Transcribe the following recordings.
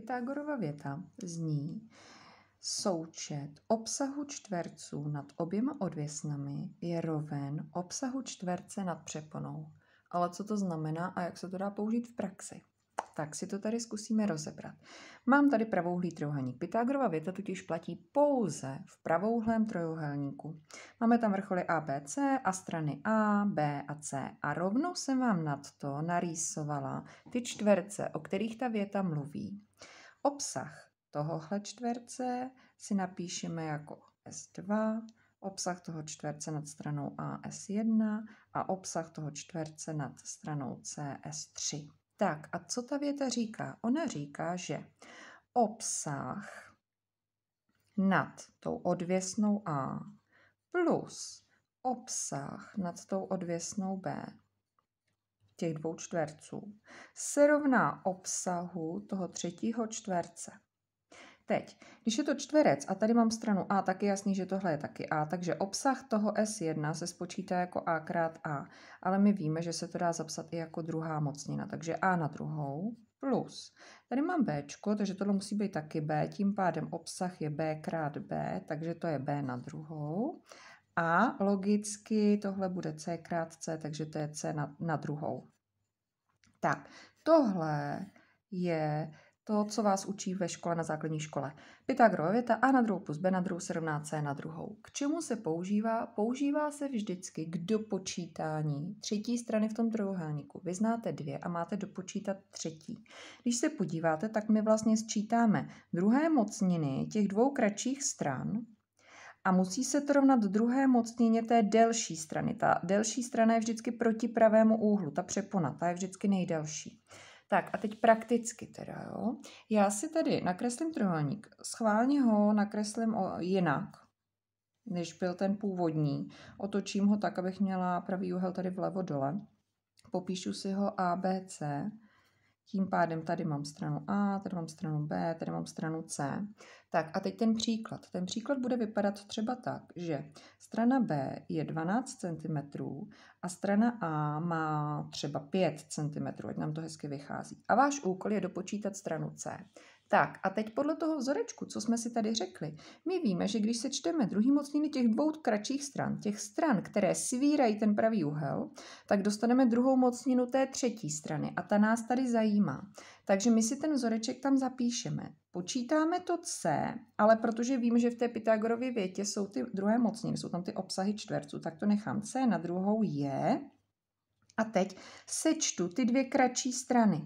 Pythagorova věta zní, součet obsahu čtverců nad oběma odvěsnami je roven obsahu čtverce nad přeponou. Ale co to znamená a jak se to dá použít v praxi? Tak si to tady zkusíme rozebrat. Mám tady pravouhlý trojuhelník. Pythagorova věta totiž platí pouze v pravouhlém trojuhelníku. Máme tam vrcholy ABC a strany A, B a C. A rovnou jsem vám nad to narýsovala ty čtverce, o kterých ta věta mluví. Obsah tohohle čtverce si napíšeme jako S2, obsah toho čtverce nad stranou A S1 a obsah toho čtverce nad stranou C S3. Tak a co ta věta říká? Ona říká, že obsah nad tou odvěsnou A plus obsah nad tou odvěsnou B těch dvou čtverců se rovná obsahu toho třetího čtverce. Teď, když je to čtverec a tady mám stranu A, tak je jasný, že tohle je taky A, takže obsah toho S1 se spočítá jako A krát A, ale my víme, že se to dá zapsat i jako druhá mocnina, takže A na druhou plus. Tady mám B, takže tohle musí být taky B, tím pádem obsah je B krát B, takže to je B na druhou. A logicky tohle bude C krát C, takže to je C na, na druhou. Tak, tohle je to, co vás učí ve škole na základní škole. Pythagorova věta a na druhou plus b na druhou se rovná c na druhou. K čemu se používá? Používá se vždycky k dopočítání třetí strany v tom trojuhelníku. Vy znáte dvě a máte dopočítat třetí. Když se podíváte, tak my vlastně sčítáme druhé mocniny těch dvou kratších stran, a musí se to rovnat druhé mocnině té delší strany. Ta delší strana je vždycky proti pravému úhlu, ta přepona, ta je vždycky nejdelší. Tak a teď prakticky teda, jo. Já si tady nakreslím trojúhelník. Schválně ho nakreslím o, jinak, než byl ten původní. Otočím ho tak, abych měla pravý úhel tady vlevo dole. Popíšu si ho ABC. Tím pádem tady mám stranu A, tady mám stranu B, tady mám stranu C. Tak a teď ten příklad. Ten příklad bude vypadat třeba tak, že strana B je 12 cm a strana A má třeba 5 cm, ať nám to hezky vychází. A váš úkol je dopočítat stranu C. Tak a teď podle toho vzorečku, co jsme si tady řekli, my víme, že když se čteme druhý mocniny těch dvou kratších stran, těch stran, které svírají ten pravý úhel, tak dostaneme druhou mocninu té třetí strany a ta nás tady zajímá. Takže my si ten vzoreček tam zapíšeme. Počítáme to C, ale protože vím, že v té Pythagorově větě jsou ty druhé mocniny, jsou tam ty obsahy čtverců, tak to nechám C, na druhou je a teď sečtu ty dvě kratší strany.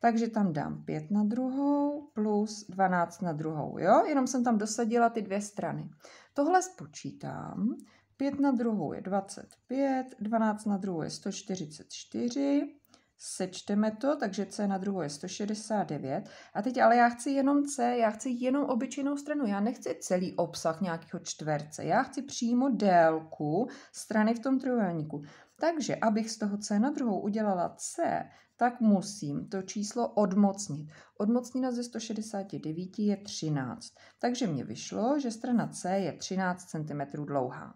Takže tam dám 5 na druhou plus 12 na druhou, jo? Jenom jsem tam dosadila ty dvě strany. Tohle spočítám. 5 na druhou je 25, 12 na druhou je 144, sečteme to, takže C na druhou je 169. A teď ale já chci jenom C, já chci jenom obyčejnou stranu, já nechci celý obsah nějakého čtverce, já chci přímo délku strany v tom trojúhelníku. Takže abych z toho C na druhou udělala C, tak musím to číslo odmocnit. Odmocnina ze 169 je 13. Takže mě vyšlo, že strana C je 13 cm dlouhá.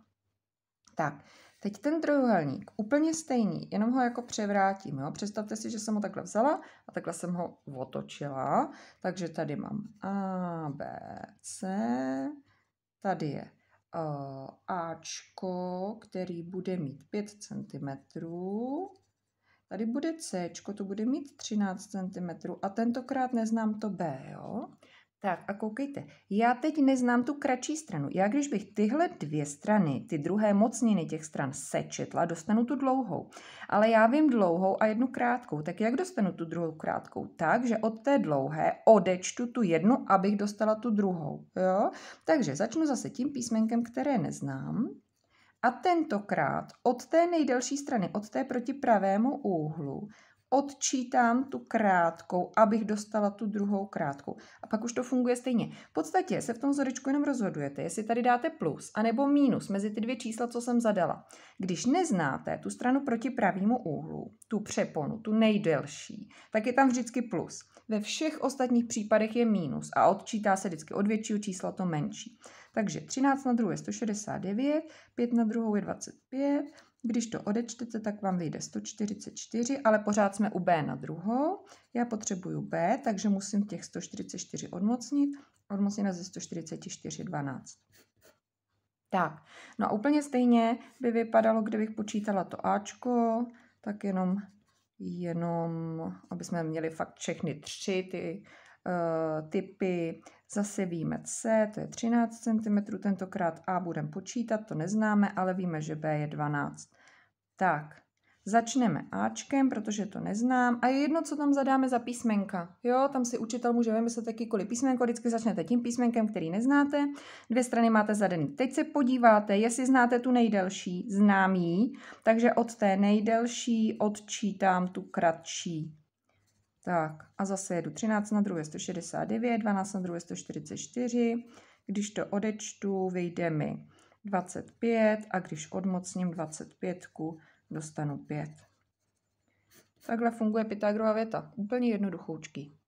Tak, teď ten trojuhelník, úplně stejný, jenom ho jako převrátím. Jo? Představte si, že jsem ho takhle vzala a takhle jsem ho otočila. Takže tady mám A, B, C, tady je Eh, Ačko, který bude mít 5 cm. Tady bude C, to bude mít 13 cm a tentokrát neznám to B, jo? Tak a koukejte, já teď neznám tu kratší stranu. Já když bych tyhle dvě strany, ty druhé mocniny těch stran sečetla, dostanu tu dlouhou. Ale já vím dlouhou a jednu krátkou. Tak jak dostanu tu druhou krátkou? Tak, že od té dlouhé odečtu tu jednu, abych dostala tu druhou. Jo? Takže začnu zase tím písmenkem, které neznám. A tentokrát od té nejdelší strany, od té proti pravému úhlu, odčítám tu krátkou, abych dostala tu druhou krátkou. A pak už to funguje stejně. V podstatě se v tom vzorečku jenom rozhodujete, jestli tady dáte plus anebo minus mezi ty dvě čísla, co jsem zadala. Když neznáte tu stranu proti pravému úhlu, tu přeponu, tu nejdelší, tak je tam vždycky plus. Ve všech ostatních případech je minus a odčítá se vždycky od většího čísla to menší. Takže 13 na druhou je 169, 5 na druhou je 25, když to odečtete, tak vám vyjde 144, ale pořád jsme u B na druhou. Já potřebuju B, takže musím těch 144 odmocnit. odmocnit na ze 144 12. Tak, no a úplně stejně by vypadalo, kdybych počítala to Ačko, tak jenom, jenom, aby jsme měli fakt všechny tři ty Eh, typy zase víme C, to je 13 cm, tentokrát A budeme počítat, to neznáme, ale víme, že B je 12. Tak, začneme Ačkem, protože to neznám a je jedno, co tam zadáme za písmenka. Jo, tam si učitel může vymyslet jakýkoliv písmenko, vždycky začnete tím písmenkem, který neznáte. Dvě strany máte zadený. Teď se podíváte, jestli znáte tu nejdelší, znám ji, takže od té nejdelší odčítám tu kratší. Tak a zase jedu 13 na druhé 169, 12 na druhé 144. Když to odečtu, vyjde mi 25 a když odmocním 25, dostanu 5. Takhle funguje Pythagorova věta. Úplně jednoduchoučký.